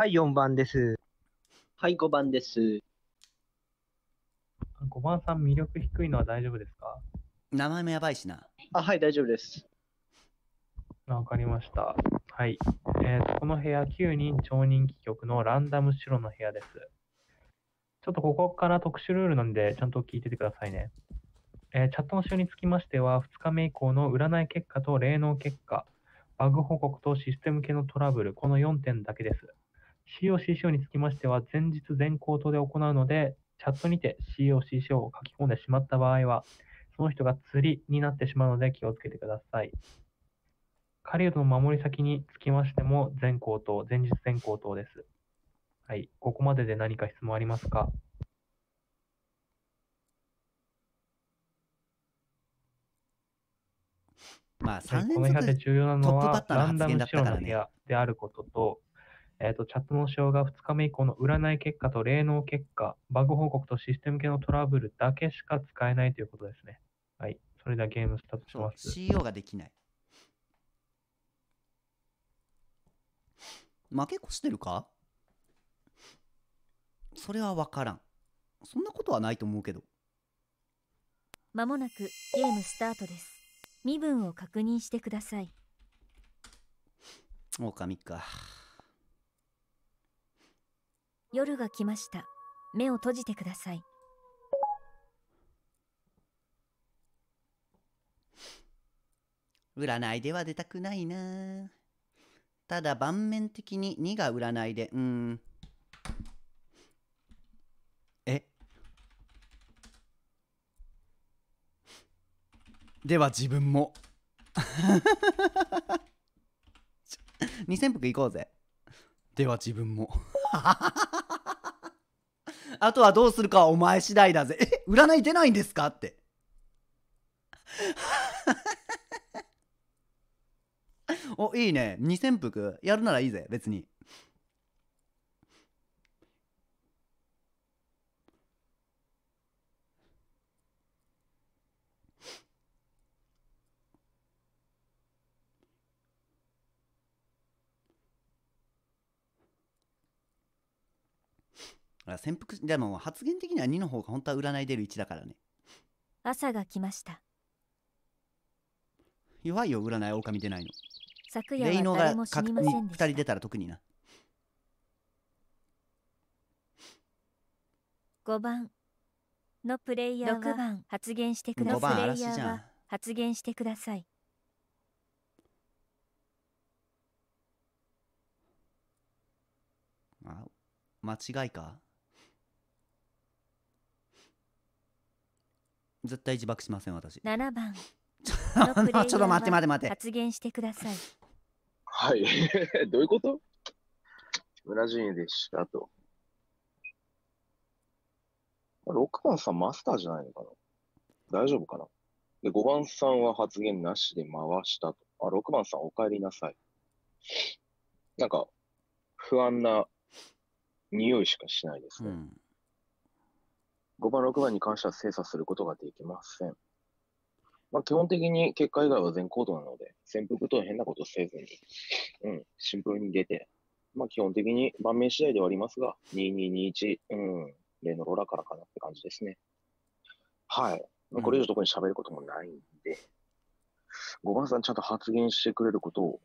はい、4番です。はい、5番です。5番さん、魅力低いのは大丈夫ですか名前もやばいしな。あ、はい、大丈夫です。わかりました。はい。えー、この部屋、9人超人気局のランダム白の部屋です。ちょっとここから特殊ルールなんで、ちゃんと聞いててくださいね。えー、チャットの使用につきましては、2日目以降の占い結果と霊能結果、バグ報告とシステム系のトラブル、この4点だけです。COC 賞につきましては、前日全口頭で行うので、チャットにて COC 賞を書き込んでしまった場合は、その人が釣りになってしまうので気をつけてください。彼人の守り先につきましても、全口頭、前日全口頭です。はい、ここまでで何か質問ありますかまあ、3連続トップバッターの発言だったからね。であることと、えっ、ー、と、チャットの仕様が2日目以降の占い結果と霊能結果、バグ報告とシステム系のトラブルだけしか使えないということですね。はい。それではゲームスタートします。CO ができない。負け越してるかそれは分からん。そんなことはないと思うけど。まもなくゲームスタートです。身分を確認してください。狼か。夜が来ました。目を閉じてください。占いでは出たくないなただ盤面的に2が占いで、うん。えでは自分も。2000服行こうぜ。では自分も。あとはどうするかはお前次第だぜ。え占い出ないんですかって。お、いいね。二千服やるならいいぜ、別に。潜伏でも発言的には2の方が本当は占い出る1だからね朝が来ました弱いよ占い狼出ないの昨夜は誰も死にませんでした2人出たら特にな5番のプレイヤー6番発言してください5番嵐じゃん発言してくださいあ間違いか絶対自爆しません私七番 ちょっと待って待って待って発言してくださいはい どういうこと村人でしたと6番さんマスターじゃないのかな大丈夫かなで ?5 番さんは発言なしで回したと。あ、6番さんお帰りなさい。なんか、不安な匂いしかしないですね。うん5番、6番に関しては精査することができません。まあ、基本的に結果以外は全行動なので、潜伏と変なことせずに、うん、新聞に出て、まあ、基本的に盤面次第ではありますが、2221、うん、例のローラーからかなって感じですね。はい。まあ、これ以上特に喋ることもないんで、うん、5番さんちゃんと発言してくれることを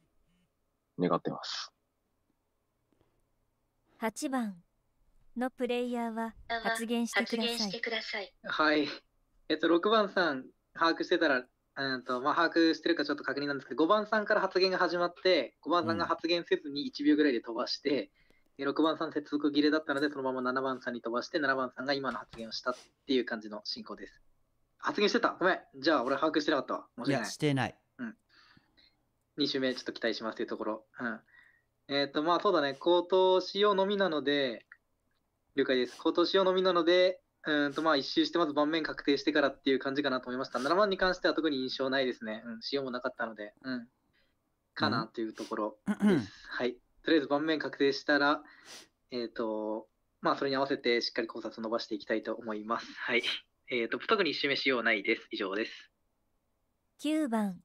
願ってます。8番のプレイヤーは発言してください。はい。えっと、6番さん、把握してたら、うんとまあ、把握してるかちょっと確認なんですけど、5番さんから発言が始まって、5番さんが発言せずに1秒ぐらいで飛ばして、うん、6番さん接続切れだったので、そのまま7番さんに飛ばして、7番さんが今の発言をしたっていう感じの進行です。発言してたごめんじゃあ俺把握してなかったわ。申し訳ない。いや、してない。うん。2周目ちょっと期待しますというところ。うん。えっ、ー、と、まあそうだね、口頭しようのみなので、了解です。今年を飲みなので、うんとまあ一周してまず盤面確定してからっていう感じかなと思いました。7番に関しては特に印象ないですね。うん、塩もなかったので、うん、かなというところです。うん、はい。とりあえず盤面確定したら、えっ、ー、と、まあそれに合わせてしっかり考察伸ばしていきたいと思います。はい。えっ、ー、と、特に示しようないです。以上です。9番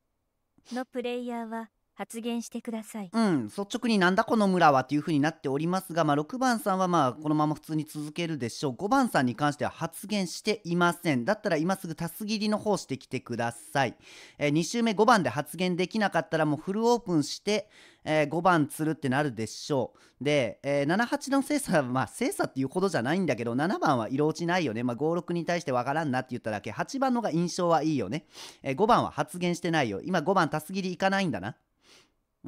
のプレイヤーは発言してください、うん、率直になんだこの村はというふうになっておりますが、まあ、6番さんはまあこのまま普通に続けるでしょう5番さんに関しては発言していませんだったら今すぐたす切りの方してきてください、えー、2周目5番で発言できなかったらもうフルオープンして、えー、5番釣るってなるでしょうで、えー、78の精査はまあ精査っていうほどじゃないんだけど7番は色落ちないよね、まあ、56に対してわからんなって言っただけ8番のが印象はいいよね、えー、5番は発言してないよ今5番たす切りいかないんだな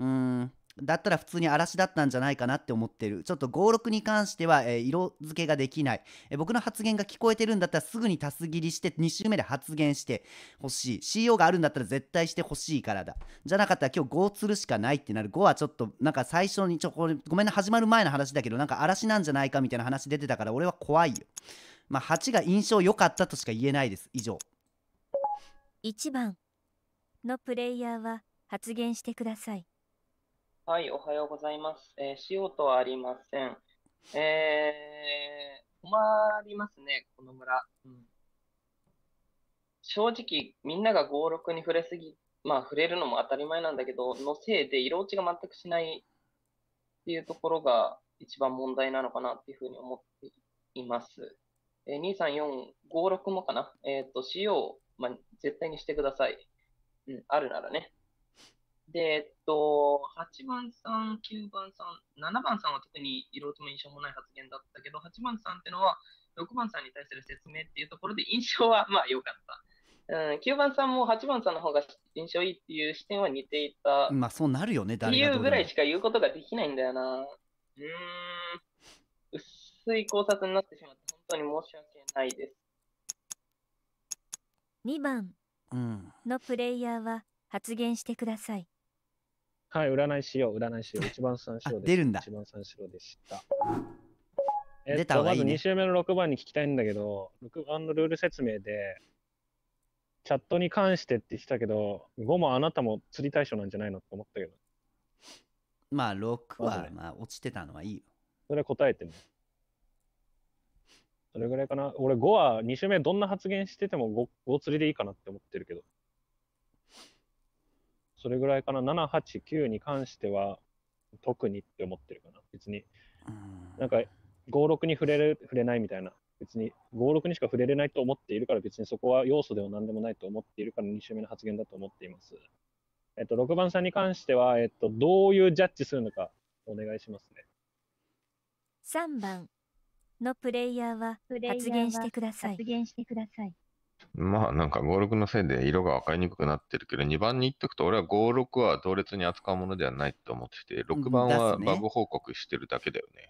うんだったら普通に嵐だったんじゃないかなって思ってる。ちょっと56に関しては、えー、色付けができない、えー、僕の発言が聞こえてるんだったらすぐに足す切りして2週目で発言してほしい。CO があるんだったら絶対してほしいからだ。じゃなかったら今日5つるしかないってなる。5はちょっとなんか最初にちょこれごめんね始まる前の話だけどなんか嵐なんじゃないかみたいな話出てたから俺は怖いよ。まあ8が印象良かったとしか言えないです。以上。1番のプレイヤーは発言してください。はい、おはようございます。えー、とはありません。えー、困りますね、この村。うん、正直、みんなが5、6に触れすぎ、まあ、触れるのも当たり前なんだけど、のせいで色落ちが全くしないっていうところが一番問題なのかなっていうふうに思っています。えー、2、3、4、5、6もかな。えっ、ー、と、使用、まあ、絶対にしてください。うん、あるならね。で、えっと、8番さん、9番さん、7番さんは特に色とも印象もない発言だったけど、8番さんってのは、6番さんに対する説明っていうところで印象はまあ良かった。うん、9番さんも8番さんの方が印象いいっていう視点は似ていた。まあそうなるよね、誰がうぐらいしか言うことができないんだよな。うん、薄い考察になってしまって、本当に申し訳ないです。2番のプレイヤーは発言してください。うんはい、占いしよう、占いしよう。一番三四郎です。出るんだ。一番三四郎でした。え出た方がいい、ね、まず2週目の6番に聞きたいんだけど、6番のルール説明で、チャットに関してって言ってたけど、5もあなたも釣り対象なんじゃないのって思ったけど。まあ、6は、まあ、落ちてたのはいいよ。それ答えてね。それぐらいかな。俺5は2週目どんな発言してても 5, 5釣りでいいかなって思ってるけど。それぐらいかな、7、8、9に関しては、特にって思ってるかな、別に。なんか、5、6に触れる、触れないみたいな、別に、5、6にしか触れれないと思っているから、別にそこは要素でも何でもないと思っているから、2週目の発言だと思っています。えっと、6番さんに関しては、えっと、どういうジャッジするのか、お願いしますね。3番のプレイヤーは発言してください。発言してください。まあなんか56のせいで色が分かりにくくなってるけど、2番に言っとくと、俺は56は同列に扱うものではないと思ってて、6番はバグ報告してるだけだよね。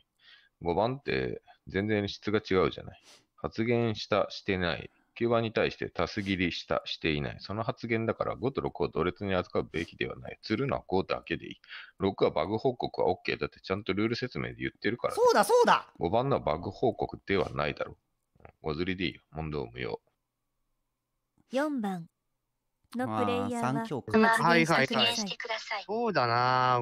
5番って全然質が違うじゃない。発言した、してない。9番に対して多す切りした、していない。その発言だから5と6を同列に扱うべきではない。釣るのは5だけでいい。6はバグ報告は OK だってちゃんとルール説明で言ってるから、ね。そうだそうだ !5 番のはバグ報告ではないだろう。ごずりでいいよ。問答無用。4番のプレイヤーは確認してください。そうだな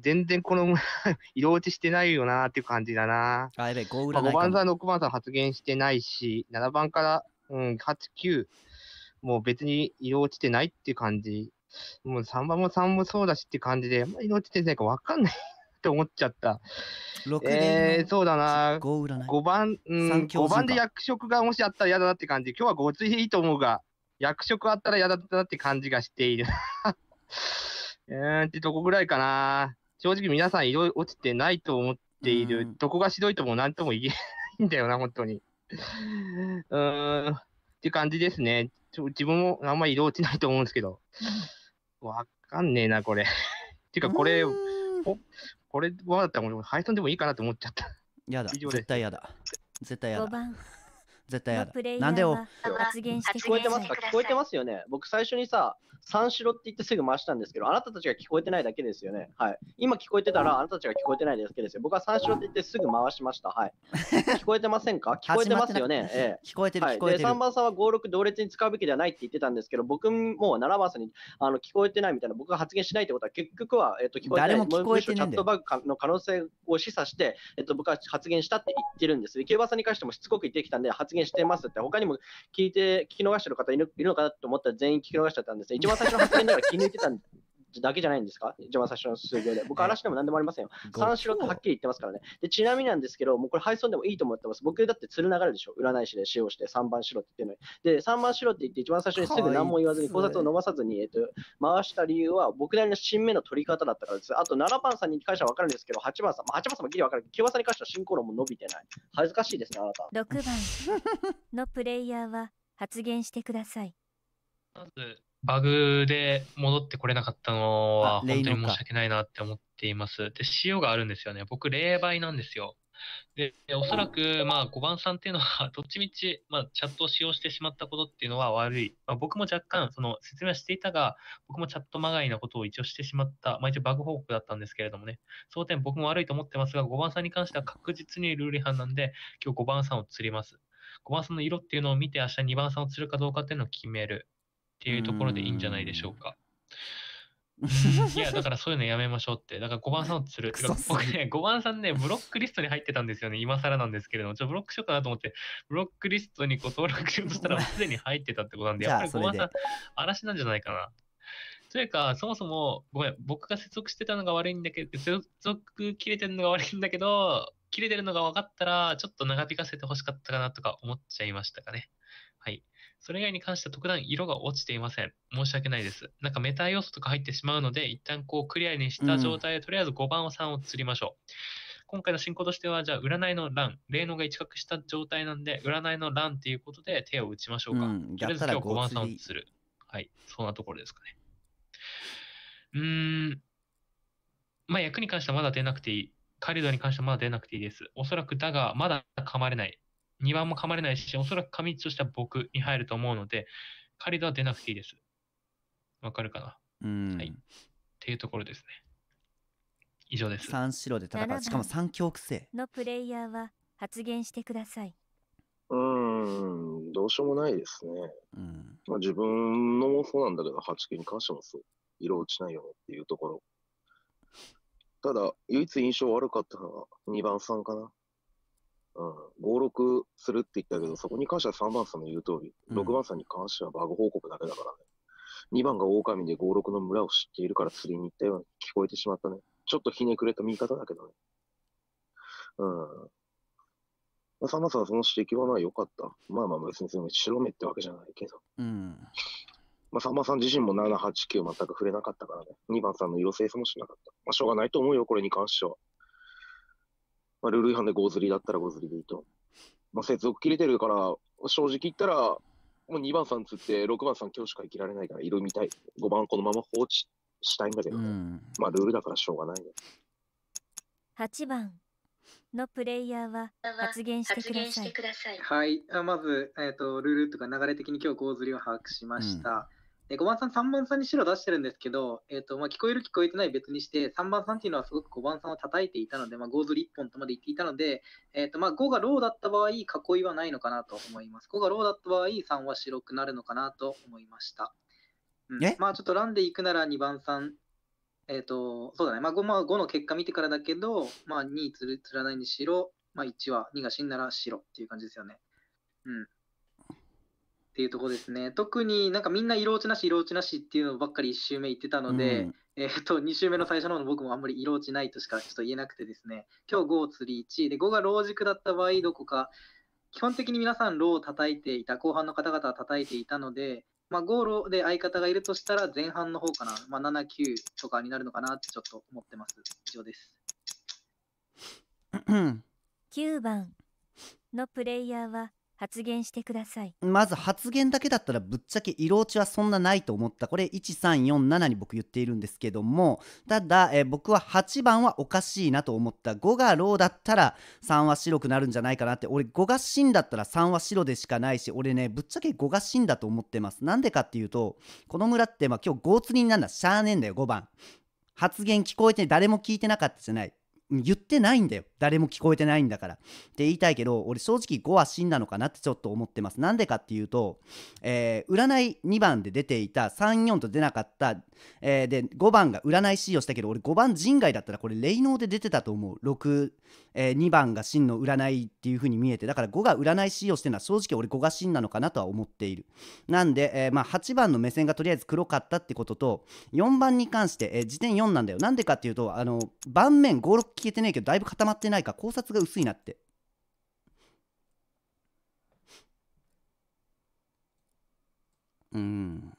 全然この 色落ちしてないよなっていう感じだな。あやべ、5ないまあ、5番さん、6番さん発言してないし、7番から、うん、8、9、もう別に色落ちてないっていう感じ。もう3番も3もそうだしって感じで、まあ、色落ちてないか分かんないって思っちゃった。えー、そうだな。5, 5番、うん、5番で役職がもしあったら嫌だなって感じ。今日はごついいと思うが。役職あったら嫌だったなって感じがしている。うーんってとこぐらいかな。正直皆さん色落ちてないと思っている。どこがひどいとも何とも言えないんだよな、本当に。うーん。って感じですね。ちょ自分もあんまり色落ちないと思うんですけど。わかんねえな、これ。っ ていうか、これ、おこれはだったら、配送でもいいかなと思っちゃった。やだ、絶対やだ。絶対やだ。絶対やだ。なんでを発言して聞こえてますか聞こえてますよね。僕最初にさ、三四郎って言ってすぐ回したんですけど、あなたたちが聞こえてないだけですよね。はい。今聞こえてたら、あなたたちが聞こえてないだけですよ。僕は三四郎って言ってすぐ回しました。はい。聞こえてませんか 聞こえてますよね。ええ、聞こえてる、はい、聞こえてる。3番さんは5、6同列に使うべきではないって言ってたんですけど、僕も7番さんにあの聞こえてないみたいな、僕が発言しないってことは、結局は、えっと、聞こえてない。誰も聞こえてない。チャットバグの可能性を示唆して、えっと、僕は発言したって言ってるんです。池場さんに関してもしつこく言ってきたんで、発言近してますって、他にも聞いて、聞き逃してる方いるのかなと思ったら全員聞き逃しちゃったんですね。一番最初の発見だから気抜いてたんだけじゃないんですか一番最初の数秒で。僕、嵐でも何でもありませんよ。三四てはっきり言ってますからね。で、ちなみになんですけど、もうこれ配送でもいいと思ってます。僕だって鶴流れでしょ。占い師で使用して3番しろって言ってるのに。で、3番しろって言って一番最初にすぐ何も言わずに考察を伸ばさずに、えっと、回した理由は僕なりの新目の取り方だったからです。あと7番さんに関しては分かるんですけど、8番さん、まあ、番さんもギリ分かるけど、9番さんに関しては進行論も伸びてない。恥ずかしいですね、あなた。6番のプレイヤーは発言してください。まずバグで戻ってこれなかったのは、本当に申し訳ないなって思っています。で、塩があるんですよね。僕、霊媒なんですよ。で、おそらく、まあ、5番さんっていうのは、どっちみち、まあ、チャットを使用してしまったことっていうのは悪い。まあ、僕も若干、その、説明はしていたが、僕もチャットまがいなことを一応してしまった。まあ、一応バグ報告だったんですけれどもね。その点、僕も悪いと思ってますが、5番さんに関しては確実にルール違反なんで、今日5番さんを釣ります。5番さんの色っていうのを見て、明日2番さんを釣るかどうかっていうのを決める。っていうところでいいんじゃないでしょうか。いや、だからそういうのやめましょうって。だから5番さんをする。て僕ね、5番さんね、ブロックリストに入ってたんですよね。今更なんですけれども、ちょっとブロックしようかなと思って、ブロックリストにこう登録しようとしたら、すでに入ってたってことなんで、やっぱり5番さん、嵐なんじゃないかな。というか、そもそも、ごめん、僕が接続してたのが悪いんだけど、接続切れてるのが悪いんだけど、切れてるのが分かったら、ちょっと長引かせてほしかったかなとか思っちゃいましたかね。それ以外に関しては特段色が落ちていません。申し訳ないです。なんかメタ要素とか入ってしまうので、一旦こうクリアにした状態で、とりあえず5番を3を釣りましょう。今回の進行としては、じゃあ、占いの欄、霊能が一角した状態なんで、占いの欄っていうことで手を打ちましょうか。うん、とりあえず今日5番さんをする。はい、そんなところですかね。うーん、まあ、役に関してはまだ出なくていい。カリドに関してはまだ出なくていいです。おそらくだが、まだ噛まれない。2番も噛まれないし、おそらく過密とした僕に入ると思うので、カリドは出なくていいです。わかるかなうん。はい。っていうところですね。以上です。三四郎で戦う。しかも三強癖。のプレイヤーは発言してください。うん、どうしようもないですね。うん。まあ、自分のもそうなんだけど、8系に関してもそう。色落ちないよねっていうところ。ただ、唯一印象悪かったのは2番さんかな。うん、5、6するって言ったけど、そこに関しては3番さんの言う通り、6番さんに関してはバグ報告だけだからね。うん、2番が狼で5、6の村を知っているから釣りに行ったように聞こえてしまったね。ちょっとひねくれた見方だけどね。うん。まあ、3番さんはその指摘はまあ良かった。まあまあ別にその白目ってわけじゃないけど。うん。まあ、さんさん自身も7、8、9全く触れなかったからね。2番さんの色性もしなかった。まあ、しょうがないと思うよ、これに関しては。まあ、ルール違反でゴ5ズリだったらゴ5ズリでいいと。まあ、接続切れてるから、正直言ったら、もう2番さんつって、6番さん今日しか生きられないからいるみたい。5番このまま放置したいんだけど、ね、うん、まあルールだからしょうがないね。8番のプレイヤーは発言してください。はい、まず、えーと、ルールとか流れ的に今日、ゴーズリを把握しました。うんで5番さん、3番さんに白出してるんですけど、えーとまあ、聞こえる聞こえてない別にして、3番さんっていうのはすごく5番さんを叩いていたので、まあ、5ずり1本とまで言っていたので、えーとまあ、5がローだった場合、囲いはないのかなと思います。5がローだった場合、3は白くなるのかなと思いました。うん、まあちょっとランで行くなら2番さん、えっ、ー、と、そうだね、まあ 5, まあ、5の結果見てからだけど、まあ2つらないにしろ、まあ1は2が死んだら白っていう感じですよね。うん。っていうとこですね。特になんかみんな色落ちなし、色落ちなしっていうのばっかり1周目言ってたので、うん、えっと、2周目の最初の方の僕もあんまり色落ちないとしかちょっと言えなくてですね、今日5を釣り1で、5が老軸だった場合、どこか、基本的に皆さん老を叩いていた、後半の方々は叩いていたので、まあ、ゴーで相方がいるとしたら前半の方かな、まあ、7、9とかになるのかなってちょっと思ってます。以上です。9番のプレイヤーは発言してくださいまず発言だけだったらぶっちゃけ色落ちはそんなないと思ったこれ1347に僕言っているんですけどもただ、えー、僕は8番はおかしいなと思った5がローだったら3は白くなるんじゃないかなって俺5が真だったら3は白でしかないし俺ねぶっちゃけ5が真だと思ってますなんでかっていうとこの村ってまあ今日ゴーツリになんだしゃあねえんだよ5番発言聞こえて誰も聞いてなかったじゃない言ってないんだよ。誰も聞こえてないんだから。って言いたいけど、俺正直5は死んだのかなってちょっと思ってます。なんでかっていうと、えー、占い2番で出ていた、3、4と出なかった、えー、で、5番が占い C をしたけど、俺5番人外だったらこれ霊能で出てたと思う。6、えー、2番が真の占いっていう風に見えて、だから5が占い C をしてるのは正直俺5が真なのかなとは思っている。なんで、えー、まあ8番の目線がとりあえず黒かったってことと、4番に関して、えー、時点4なんだよ。なんでかっていうと、あの、盤面5、6、消えてねえけどだいぶ固まってないか考察が薄いなってうん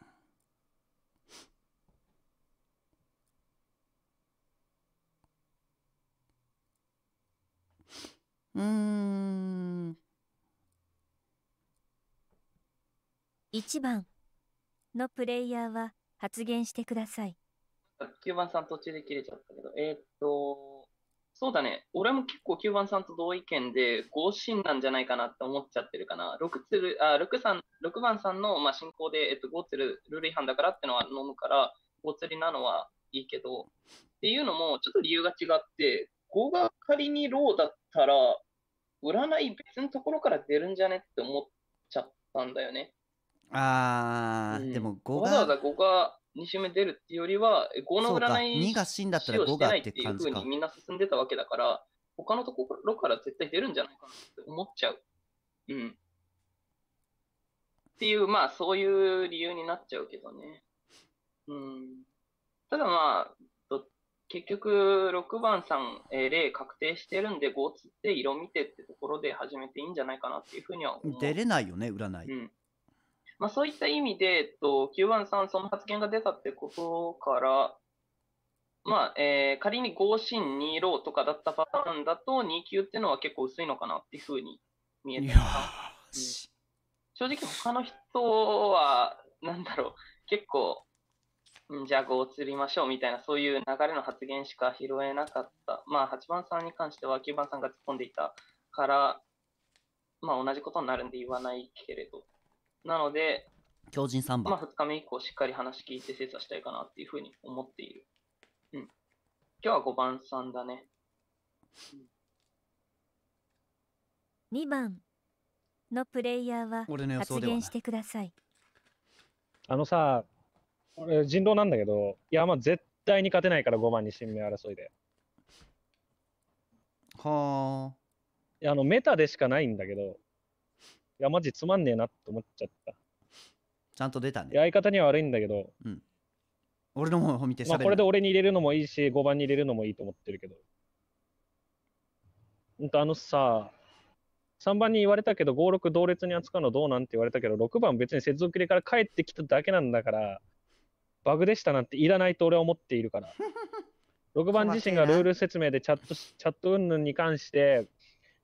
うん1番のプレイヤーは発言してください。9番さん途中で切れちゃったけど、えー、っと、そうだね。俺も結構9番さんと同意見で、合心なんじゃないかなって思っちゃってるかな。6, つるあ 6, さん6番さんの、まあ、進行で、えっと、5つるルール違反だからってのは飲むから、5釣りなのはいいけど、っていうのもちょっと理由が違って、5が仮にローだったら、占い別のところから出るんじゃねって思っちゃったんだよね。あー、うん、でも5が。わざわざ5が2周目出るっていうよりは、5の占い2が死んだったら5がっていうふうにみんな進んでたわけだから、他のところから絶対出るんじゃないかなって思っちゃう。うん。っていう、まあそういう理由になっちゃうけどね。うん。ただまあ、結局6番さん、えー、例確定してるんで5つって色見てってところで始めていいんじゃないかなっていうふうには思う。出れないよね、占い。うんまあ、そういった意味で、えっと、Q1 さん、その発言が出たってことから、まあえー、仮に合心2ローとかだったパターンだと、2級っていうのは結構薄いのかなっていうふうに見えてます、正直、他の人は、なんだろう、結構、じゃあ5を釣りましょうみたいな、そういう流れの発言しか拾えなかった。まあ、8番さんに関しては9番さんが突っ込んでいたから、まあ、同じことになるんで言わないけれど。なので、強人3番。まあ、2日目以降、しっかり話聞いて精査したいかなっていうふうに思っている。うん。今日は5番さんだね。2番のプレイヤーは発言してください。あのさ、人狼なんだけど、いや、まあ絶対に勝てないから5番に新名争いで。はあ。いや、あの、メタでしかないんだけど、や、マジつまんねえなって思っちゃった。ちゃんと出たね。相方には悪いんだけど、うん、俺の方を見てまあ、これで俺に入れるのもいいし、5番に入れるのもいいと思ってるけど。ほんと、あのさ、3番に言われたけど、5、6同列に扱うのどうなんて言われたけど、6番別に接続入れから帰ってきただけなんだから、バグでしたなんていらないと俺は思っているから。6 番自身がルール説明でチャット、チャット云々に関して、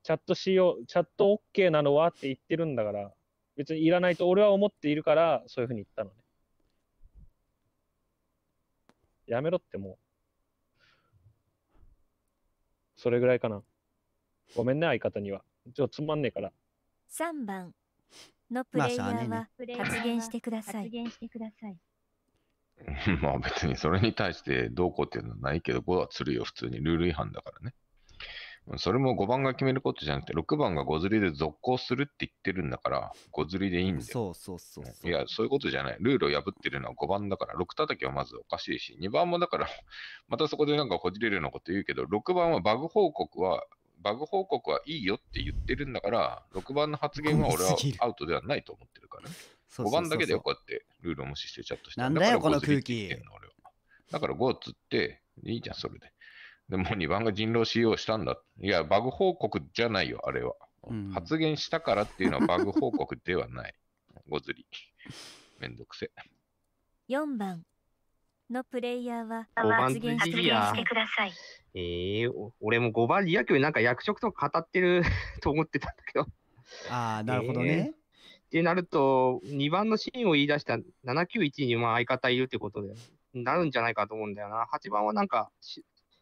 チャットしよう、チャット OK なのはって言ってるんだから、別にいらないと俺は思っているから、そういうふうに言ったのね。やめろってもう。それぐらいかな。ごめんね、相方には。ちょ、つまんねえから。3番のプレイヤーは発言してください。発言してください。まあ別にそれに対してどうこうっていうのはないけど、5は釣るよ、普通にルール違反だからね。それも5番が決めることじゃなくて、6番が5ずりで続行するって言ってるんだから、5ずりでいいんだよ。そうそうそういや、そういうことじゃない。ルールを破ってるのは5番だから、6叩きはまずおかしいし、2番もだから、またそこでなんかこじれるようなこと言うけど、6番はバグ報告は、バグ報告はいいよって言ってるんだから、6番の発言は俺はアウトではないと思ってるから、ね、5番だけでこうやってルールを無視してチャットしてなんだよ、この空気。だから5つって、いいじゃん、それで。でも2番が人狼 CO したんだ。いや、バグ報告じゃないよ、あれは。発言したからっていうのは バグ報告ではない。ごずり。めんどくせ。4番のプレイヤーは発言してください。ええー、俺も5番リア級なんか役職とか語ってる と思ってたんだけどああ、なるほどね。ってなると、2番のシーンを言い出した791にまあ相方いるってことで、なるんじゃないかと思うんだよな。8番はなんか、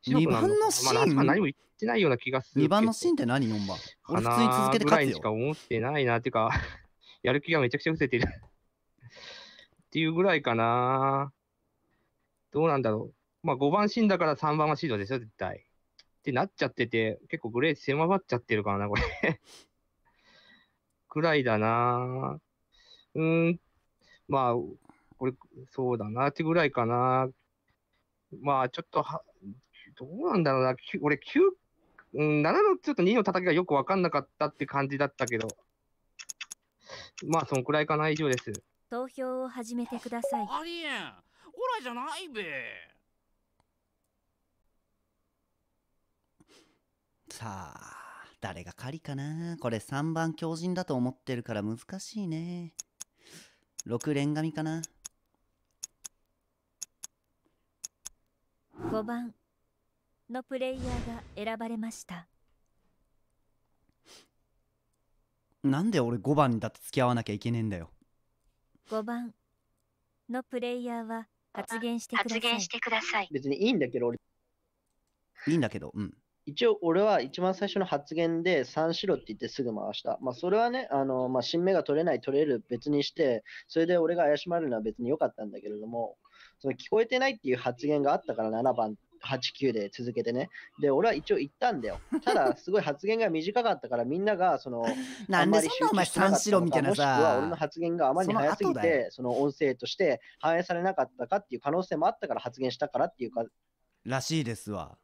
2番のシーン、まあ、何も言ってないような気がする。2番のシーンって何 ?4 番。俺普通に続けて勝つよ。しか思ってないな。っていうか、やる気がめちゃくちゃ伏せてるっていうぐらいかな。どうなんだろう。まあ5番シーンだから3番はシードでしょ、絶対。ってなっちゃってて、結構グレー狭まっちゃってるからな、これぐらいだな。うん。まあ、これ、そうだなってぐらいかな。まあ、ちょっとは、どうなんだろうな、俺9、うん、7のちょっと2の叩きがよく分かんなかったって感じだったけど、まあ、そのくらいかな、以上です。投票を始めてください。ありえん、オラじゃないべ。さあ、誰が狩りかな。これ3番強人だと思ってるから難しいね。6連神かな。5番のプレイヤーが選ばれましたなんで俺5番にだって付き合わなきゃいけねえんだよ5番のプレイヤーは発言してください発言してください別にいいんだけど俺いいんだけどうん一応俺は一番最初の発言で3しろって言ってすぐ回した。まあそれはね、あの、まあ新芽が取れない取れる別にして、それで俺が怪しまれるのは別に良かったんだけれども、その聞こえてないっていう発言があったから7番っ8、9で続けてね。で、俺は一応行ったんだよ。ただ、すごい発言が短かったから、みんなが、その、なんでそんなお前三四郎みたいなさ。もしくは俺の発言があまりに早すぎて、その音声として反映されなかったかっていう可能性もあったから発言したからっていうか。らしいですわ。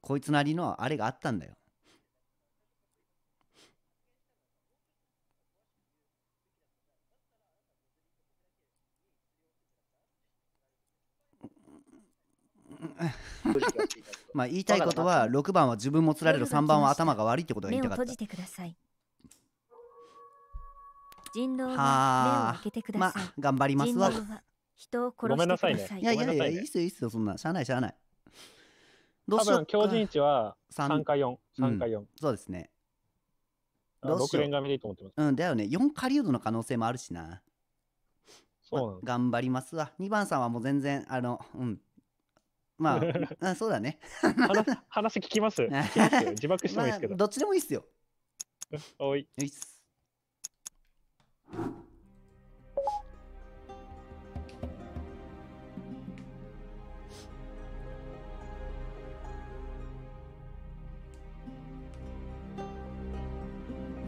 こいつなりのあれがあったんだよ。まあ言いたいことは6番は自分もつられる3番は頭が悪いってことが言いたかった目を閉じてください人狼はまあ頑張りますわ人を殺してくださいいやいやいやいいっすよいいっすよそんなしゃあないしゃあないどうしよう強靭値は3か43か4、うん、そうですねどうしようでいいと思ってますうんだよね4狩人の可能性もあるしなそうな、ま頑張りますわ2番さんはもう全然あのうんまあ、あそうだね。話話聞きます。自爆してもいいですけまどあ、。どっちでもいいっすよ。おい。よいっす。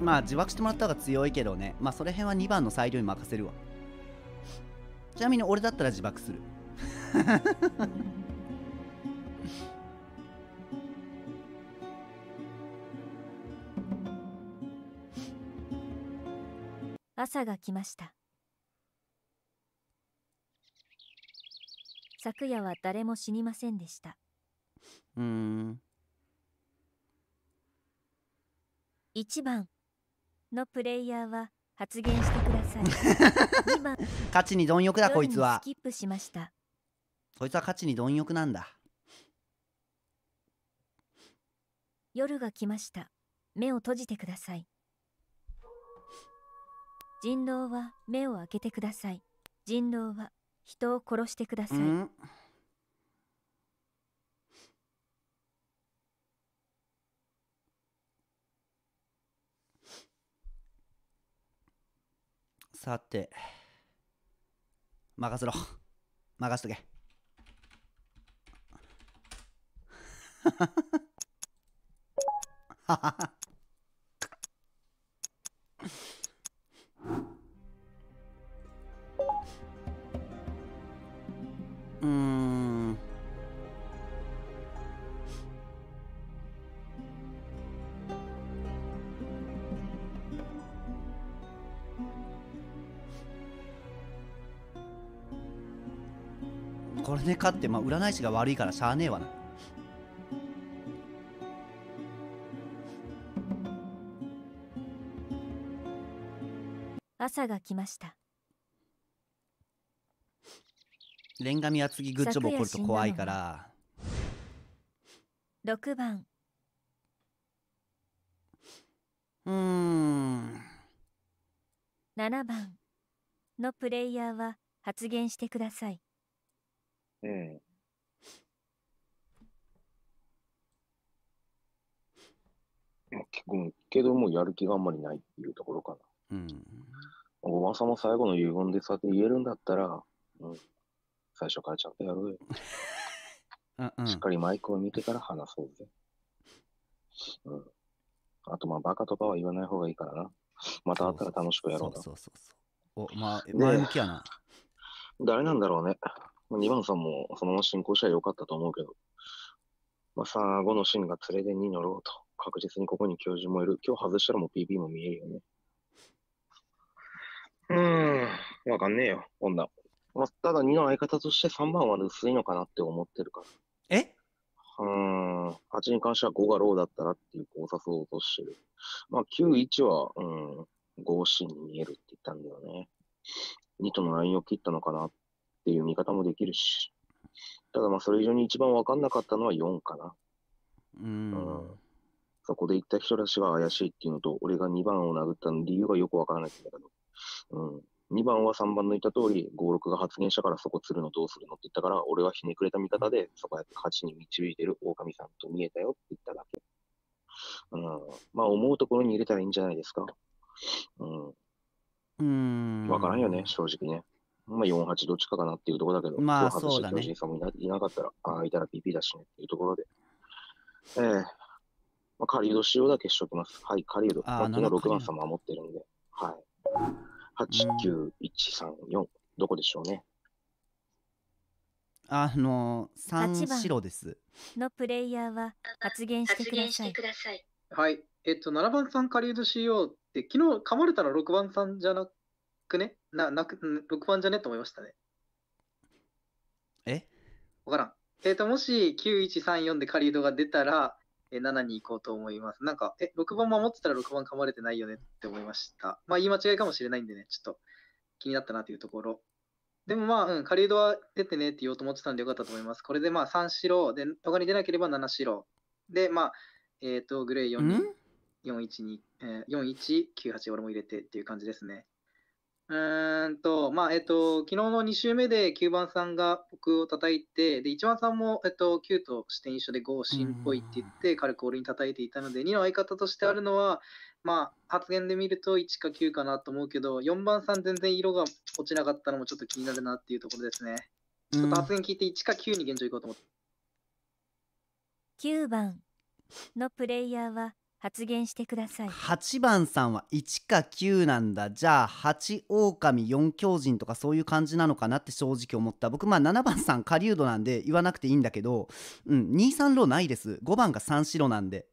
まあ自爆してもらった方が強いけどねまあそれ辺は2番の裁量に任せるわちなみに俺だったら自爆する朝が来ました昨夜は誰も死にませんでしたうん一番のプレイヤーは発言してください 勝ちに貪欲だこいつはスキップしましたこいつは勝ちに貪欲なんだ夜が来ました目を閉じてください人狼は目を開けてください。人狼は人を殺してください。さて、任せろ。任しとけ。ははは。うん。これで勝って、まあ、占い師が悪いからしゃあねえわな。朝が来ましたレンガミは次グッジョブこると怖いから6番うん7番のプレイヤーは発言してくださいうんけどもやる気があんまりないっていうところかなうん。おばさんも最後の遺言でそうやって言えるんだったら、うん、最初からちゃんとやろうよ。うんしっかりマイクを見てから話そうぜ。うん。あと、まあ、バカとかは言わない方がいいからな。また会ったら楽しくやろうな。そうそうそうお、まあ、前向きやな。誰なんだろうね。2番さんもそのまま進行したらよかったと思うけど。まあ、3、5のシーンが連れで2乗ろうと。確実にここに教授もいる。今日外したらもう PB も見えるよね。うん、わかんねえよ、んな。まあ、ただ2の相方として3番は薄いのかなって思ってるから。えうん、8に関しては5がローだったらっていう考察を落としてる。まあ、9、1は、うん、5、4に見えるって言ったんだよね。2とのラインを切ったのかなっていう見方もできるし。ただまあ、それ以上に一番わかんなかったのは4かな。うん、うんそこで言った人らしが怪しいっていうのと、俺が2番を殴った理由がよくわからないんだけど、うん、2番は3番の言った通り、5、6が発言したからそこ釣るのどうするのって言ったから、俺はひねくれた見方で、そこやって勝ちに導いてる狼さんと見えたよって言っただけ。うん、まあ思うところに入れたらいいんじゃないですか。うん。わからんよね、正直ね。まあ48どっちかかなっていうところだけど、まあそうだね。巨人さんもいないなかったら、ああ、いたら PP だしねっていうところで。ええー、まあ、カリウド仕様だけしときます。はい、カリウド。あの6番さん守ってるんで。はい。89134、どこでしょうね。あの三白です。のプレイヤーは発言してください。はい。えっと、7番さん借りるしようって、昨日噛まれたら6番さんじゃなくねな、なく、6番じゃねと思いましたね。えわからん。えっと、もし9134で借りが出たら、7に行こうと思います。なんか、え、6番守ってたら6番噛まれてないよねって思いました。まあ言い間違いかもしれないんでね、ちょっと気になったなというところ。でもまあ、うん、狩人は出てねって言おうと思ってたんでよかったと思います。これでまあ3白、で、他に出なければ7白。で、まあ、えっ、ー、と、グレー4に、412、えー、4198俺も入れてっていう感じですね。うんと、まあ、えっと、昨日の2周目で9番さんが僕を叩いて、で、1番さんも、えっと、9と視点一緒で5、芯っぽいって言って、軽く俺に叩いていたので、2の相方としてあるのは、まあ、発言で見ると1か9かなと思うけど、4番さん全然色が落ちなかったのもちょっと気になるなっていうところですね。ちょっと発言聞いて1か9に現状いこうと思って。9番のプレイヤーは、発言してください8番さんは1か9なんだじゃあ8狼4狂人とかそういう感じなのかなって正直思った僕まあ7番さん狩人なんで言わなくていいんだけどうん23路ないです5番が3郎なんで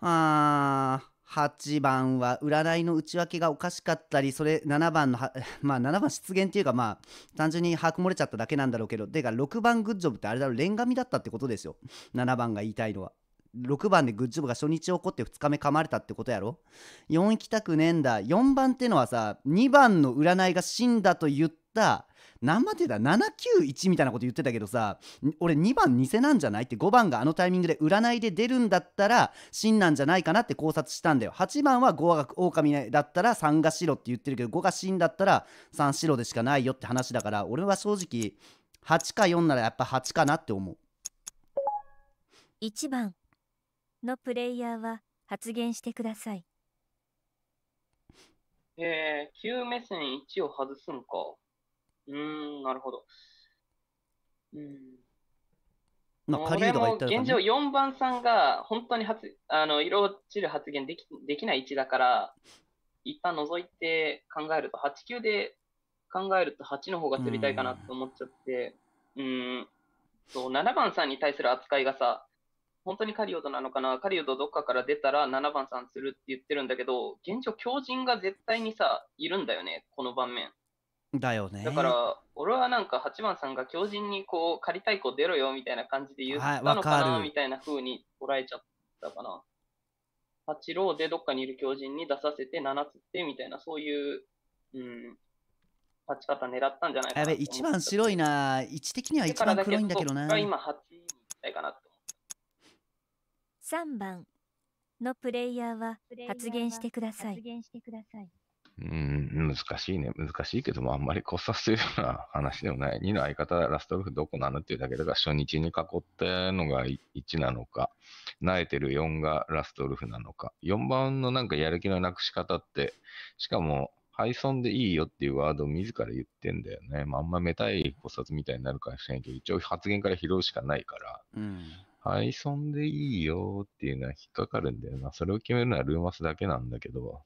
あー8番は占いの内訳がおかしかったりそれ7番の まあ7番失言っていうかまあ単純に把握漏れちゃっただけなんだろうけどてか6番グッジョブってあれだろレンガミだったってことですよ7番が言いたいのは6番でグッジョブが初日起こって2日目噛まれたってことやろ4行きたくねえんだ4番ってのはさ2番の占いが死んだと言った何番って言った791みたいなこと言ってたけどさ俺2番偽なんじゃないって5番があのタイミングで占いで出るんだったら真なんじゃないかなって考察したんだよ8番は5が狼だったら3が白って言ってるけど5が真だったら3白でしかないよって話だから俺は正直8か4ならやっぱ8かなって思う1番のプレイヤーは発言してください。えー、9目線1を外すんか。うーん、なるほど。うん。まあ、も現状4番さんが本当に発あの色落ちる発言できできない位置だから、一旦除いて考えると、8、9で考えると8の方が釣りたいかなと思っちゃって、うん、うん7番さんに対する扱いがさ、本当に狩人なのかな狩人どっかから出たら7番さんするって言ってるんだけど、現状狂人が絶対にさ、いるんだよね、この盤面。だよね。だから、俺はなんか8番さんが狂人にこう、借りたい子出ろよみたいな感じで言ったのかな、はい、みたいな風に捉えちゃったかな。8ローでどっかにいる狂人に出させて7つってみたいな、そういう、うん、立ち方狙ったんじゃないかな。やべ、番白いな。位置的には一番黒いんだけどな。だ今8位に行きたいかなと。3番のプレイヤーは発言してください。うん、難しいね。難しいけども、あんまり交差するような話でもない。2の相方、ラストルフどこなのっていうだけだから、初日に囲ったのが1なのか、慣えてる4がラストルフなのか。4番のなんかやる気のなくし方って、しかも、配送でいいよっていうワードを自ら言ってんだよね。まあ、あんまめたい考察みたいになるかもしれんけど、一応発言から拾うしかないから。うん Python でいいよっていうのは引っかかるんだよな。それを決めるのはルーマスだけなんだけど、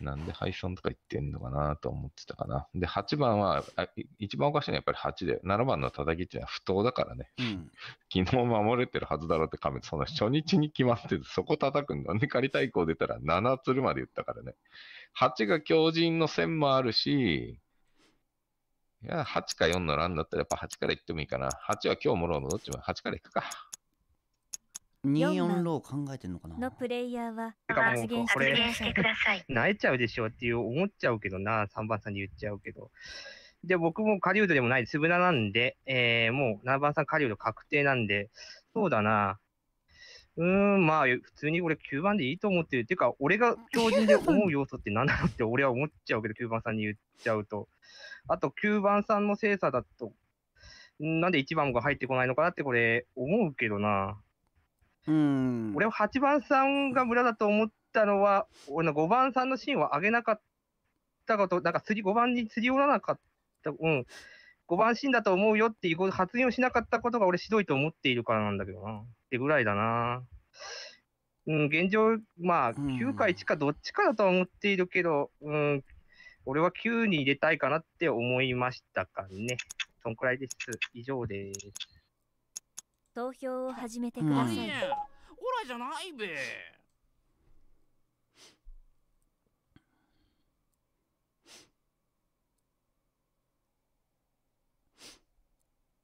なんで Python とか言ってんのかなと思ってたかな。で、8番は、一番おかしいのはやっぱり8で、7番の叩きっていうのは不当だからね。うん、昨日守れてるはずだろうって亀、その初日に決まってて、そこ叩くんだ。で、仮対抗出たら7つるまで言ったからね。8が強靭の線もあるし、いや、8か4のランだったらやっぱ8からいってもいいかな。8は今日もろうのどっちも8からいくか。24ロー考えてんのかなのプレイヤーは発言してください。慣れちゃうでしょっていう思っちゃうけどな、3番さんに言っちゃうけど。で、僕も狩人でもない、つぶらなんで、えー、もう7番さん狩人確定なんで、そうだな。うーん、まあ、普通に俺9番でいいと思ってる。っていうか、俺が強準で思う要素って何なのって俺は思っちゃうけど、9番さんに言っちゃうと。あと9番さんの精査だと、なんで1番が入ってこないのかなってこれ思うけどな。うん。俺は8番さんが村だと思ったのは、俺の5番さんのシーンは上げなかったこと、なんか釣り、5番に釣り寄らなかった、うん。5番シーンだと思うよっていう発言をしなかったことが俺ひどいと思っているからなんだけどな。ってぐらいだな。うん、現状、まあ、9か1かどっちかだとは思っているけど、うん、俺は9に入れたいかなって思いましたかね。そんくらいです。以上です。投票を始めてください。うん、オラじゃないべ。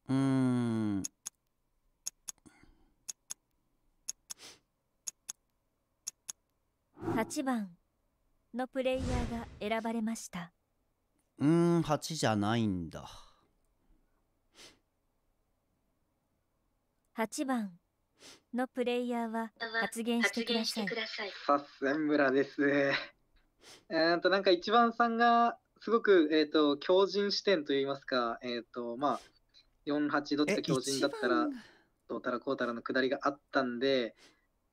うーん。8番のプレイヤーが選ばれましたうーん8じゃないんだ8番のプレイヤーは発言してくださいさっすが村ですえっとなんか一番さんがすごく、えーと、強靭視点といいますか、えーとまあ、48どっちか強靭だったらどうたらこうたらの下りがあったんで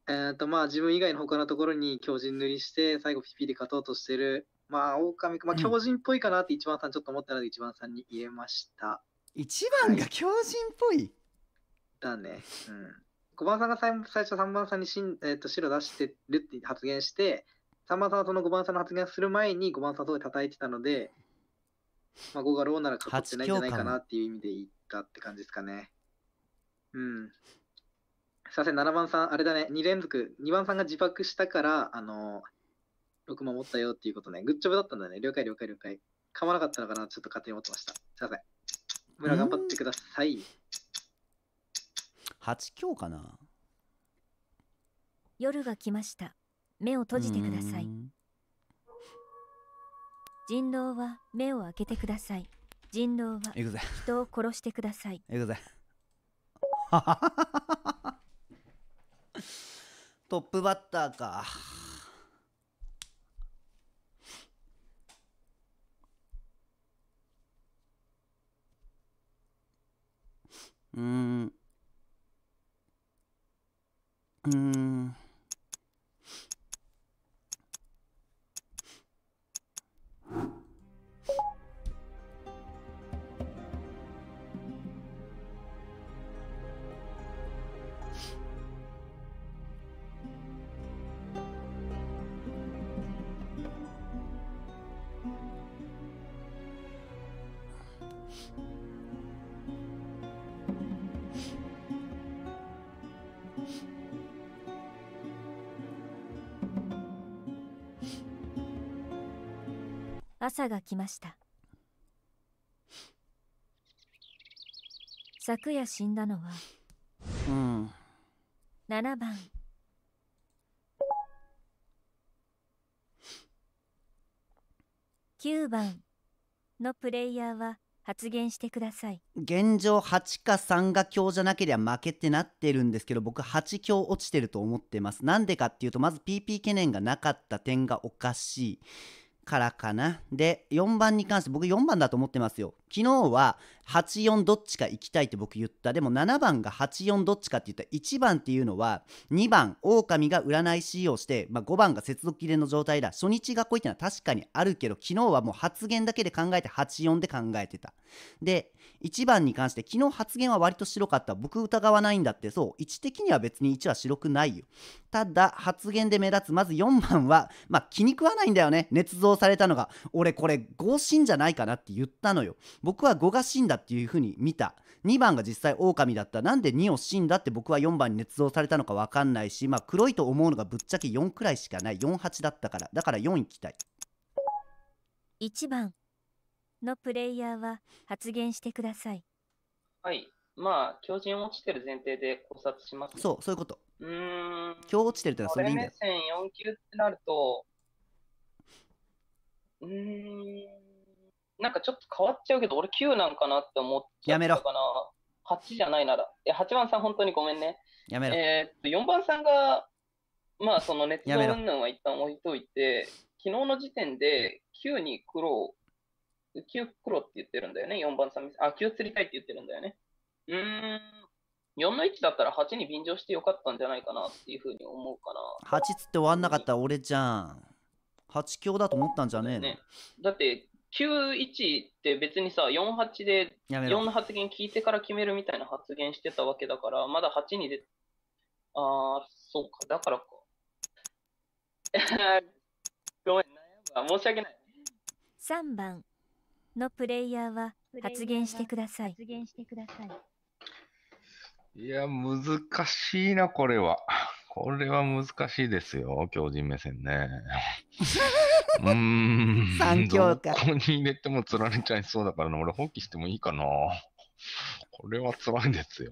えーとまあ、自分以外の他のところに強靭塗りして最後ピピで勝とうとしてるまあ狼まあ強靭っぽいかなって一番さんちょっと思ったので1番さんに入れました一番が強靭っぽい、だねうん5番さんが最最初3番さんにしん、えー、と白出してるって発言して3番さんはその5番さんの発言する前に5番さんとで叩いてたので、まあ、5がローなら勝ってないんじゃないかなっていう意味で言ったって感じですかねうんすいません、7番さん、あれだね、2連続、2番さんが自爆したから、あのー、6守ったよっていうことね。グッジョブだったんだね。了解、了解、了解。噛まなかったのかなちょっと勝手に思ってました。すいません。村頑張ってください。8強かな夜が来ました。目を閉じてください。人狼は目を開けてください。人狼は人を殺してください。行くぜ。トップバッターか。うん。うん。朝が来ました昨夜死んだのは、うん、7番9番のプレイヤーは発言してください現状8か3が強じゃなければ負けってなってるんですけど僕8強落ちてると思ってますなんでかっていうとまず PP 懸念がなかった点がおかしいからかな。で、4番に関して、僕4番だと思ってますよ。昨日は84どっちか行きたいって僕言ったでも7番が84どっちかって言ったら1番っていうのは2番狼が占い師をして、まあ、5番が接続切れの状態だ初日が校行ってのは確かにあるけど昨日はもう発言だけで考えて84で考えてたで1番に関して昨日発言は割と白かった僕疑わないんだってそう位置的には別に1は白くないよただ発言で目立つまず4番はまあ気に食わないんだよね捏造されたのが俺これ合心じゃないかなって言ったのよ僕は5が死んだっていうふうに見た2番が実際狼だったなんで2を死んだって僕は4番に捏造されたのか分かんないしまあ黒いと思うのがぶっちゃけ4くらいしかない48だったからだから4いきたい1番のプレイヤーは発言してくださいはいまあ狂人落ちてる前提で考察します、そうそういうことうん今日落ちてるってのはそれでいいんだよ目線4級ってなるとうんなんかちょっと変わっちゃうけど、俺9なんかなって思っちゃたかな。やめろ。8じゃないなら。いや、8番さん、本当にごめんね。やめろ。えー、っと、4番さんが、まあ、そのネるん云んは一旦置いといて、昨日の時点で9に黒、9黒って言ってるんだよね、4番さん。あ、9釣りたいって言ってるんだよね。うん、4の1だったら8に便乗してよかったんじゃないかなっていうふうに思うかな。8つって終わんなかったら俺じゃん。8強だと思ったんじゃねえの、ね、だって91って別にさ、48で、4の発言聞いてから決めるみたいな発言してたわけだから、まだ8に出ああ、そうか、だからか。ごめん、悩むわ。申し訳ない。3番のプレイヤーは発言してください。発言してください。いや、難しいな、これは。これは難しいですよ、狂人目線ね。うん。3教科。ここに入れても釣られちゃいそうだからな、俺放棄してもいいかな。これは辛いですよ。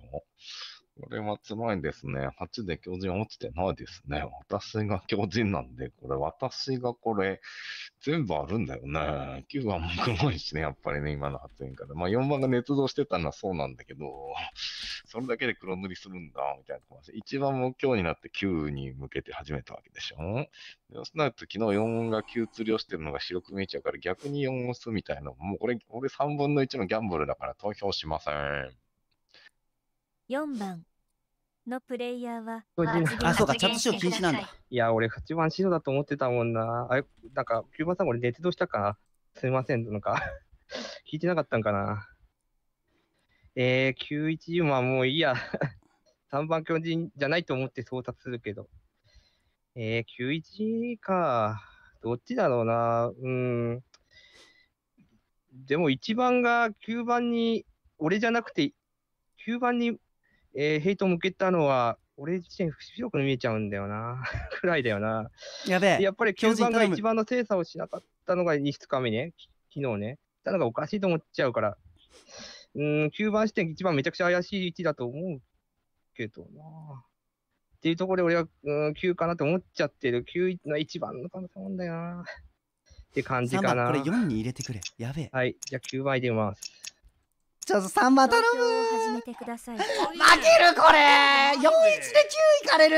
これはつまいですね。8で狂人落ちてないですね。私が狂人なんで、これ、私がこれ、全部あるんだよね。9番も黒いしね、やっぱりね、今の発言から。まあ4番が捏造してたのはそうなんだけど、それだけで黒塗りするんだ、みたいな話。1番も今日になって9に向けて始めたわけでしょ。そうなると昨日4が9釣りをしてるのが白く見えちゃうから逆に4を押すみたいな。もうこれ、俺3分の1のギャンブルだから投票しません。4番のプレイヤーはあ、そうか、チャットよう禁止なんだ。いや、俺8番白だと思ってたもんな。あれ、なんか、9番さん俺熱動したかなすみません、なんか 聞いてなかったんかな。えー、9 1はもういいや。3 番巨人じゃないと思って到作するけど。えー、91か。どっちだろうな。うん。でも1番が9番に、俺じゃなくて、9番にえー、ヘイト向けたのは、俺自身不白く見えちゃうんだよな、く らいだよな。やべえ。やっぱり9番が一番の精査をしなかったのが2日目ね、昨日ね。たのがおかしいと思っちゃうから。うん、9番視点一番めちゃくちゃ怪しい位置だと思うけどな。っていうところで俺は、うん、9かなと思っちゃってる。9の1番の可能性もんだよな。って感じかな。これ4に入れてくれ。やべえ。はい。じゃあ9入れます。ちょっと三番頼む始めてください負けるこれ41で9いかれる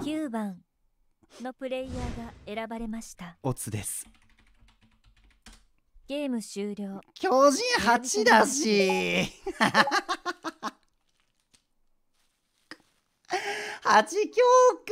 9番のプレイヤーが選ばれましたオツですゲーム終了巨人八だし八強か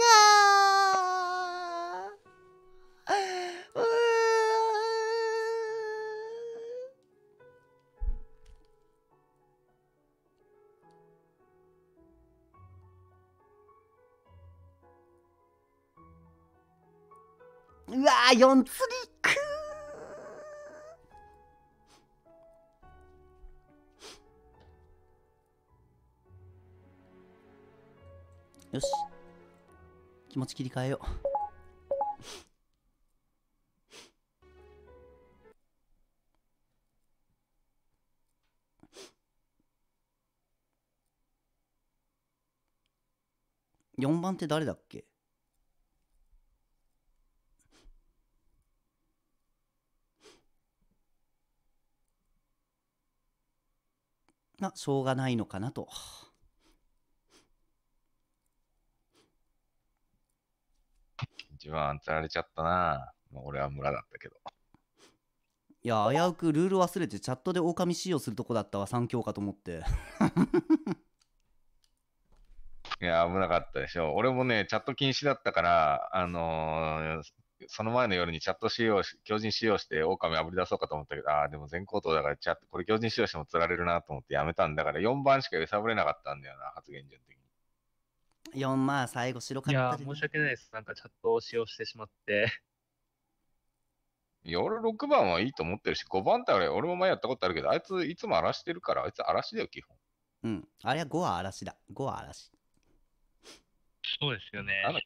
うわ四4釣りよし。気持ち切り替えよう。4番って誰だっけまあしょうがないのかなと。一番あんられちゃったな。まあ、俺は村だったけど。いや、危うくルール忘れてチャットで狼使用するとこだったわ、3強かと思って。いや、危なかったでしょ。俺もね、チャット禁止だったから、あのー、その前の夜にチャット使用し、強靭使用して、狼あぶり出そうかと思ったけど、ああ、でも全口頭だから、チャット、これ強人使用しても釣られるなと思ってやめたんだから、4番しか揺さぶれなかったんだよな、発言順的4万最後白かっいやた申し訳ないです。なんかチャットを使用してしまって。いや、俺6番はいいと思ってるし、5番ってあれ、俺も前やったことあるけど、あいついつも荒らしてるから、あいつ荒らしだよ、基本。うんあれは5は荒らしだ5は荒らしそうですよねあの、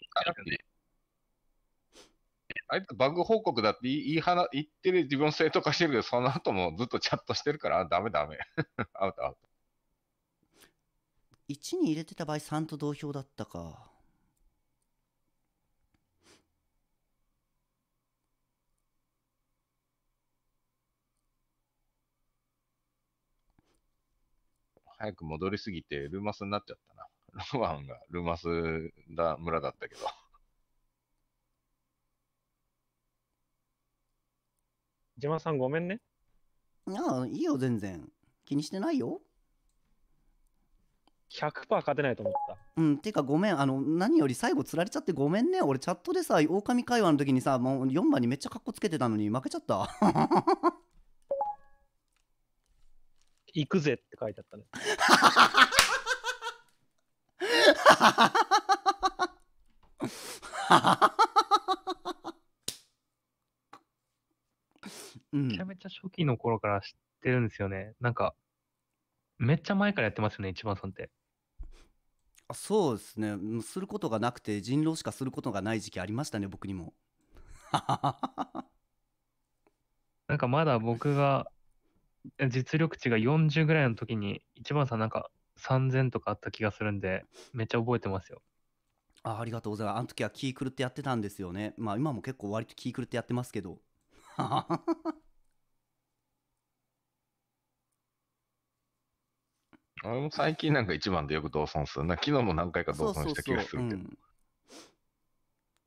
あいつバグ報告だって言い言い言ってる自分正当化してるけど、その後もずっとチャットしてるから、あダメダメ。アウトアウト。1に入れてた場合3と同票だったか。早く戻りすぎてルーマスになっちゃったな。ロマンがルーマスだ村だったけど。ジマさんごめんね。ああ、いいよ、全然。気にしてないよ。100%勝てないと思った。うん、ていうかごめん、あの、何より最後つられちゃってごめんね。俺チャットでさ、狼会話の時にさ、もう4番にめっちゃカッコつけてたのに負けちゃった。行くぜって書いてあったね。めちゃめちゃ初期の頃から知ってるんですよね。なんか、めっちゃ前からやってますよね、一番さんって。あそうですねもうすることがなくて人狼しかすることがない時期ありましたね僕にも なんかまだ僕が実力値が40ぐらいの時に一番さんなんか3000とかあった気がするんでめっちゃ覚えてますよあありがとうございますあの時は気狂ってやってたんですよねまあ今も結構割と気狂ってやってますけど俺も最近なんか一番でよく同損するな。昨日も何回か同損した気がするけど。そうそうそ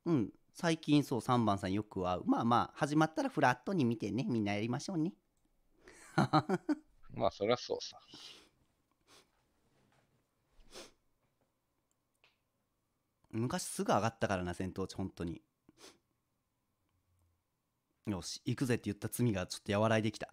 ううん、うん。最近そう、3番さんよく会う。まあまあ、始まったらフラットに見てね。みんなやりましょうね。まあ、そりゃそうさ。昔すぐ上がったからな、戦闘値、本当に。よし、行くぜって言った罪がちょっと和らいできた。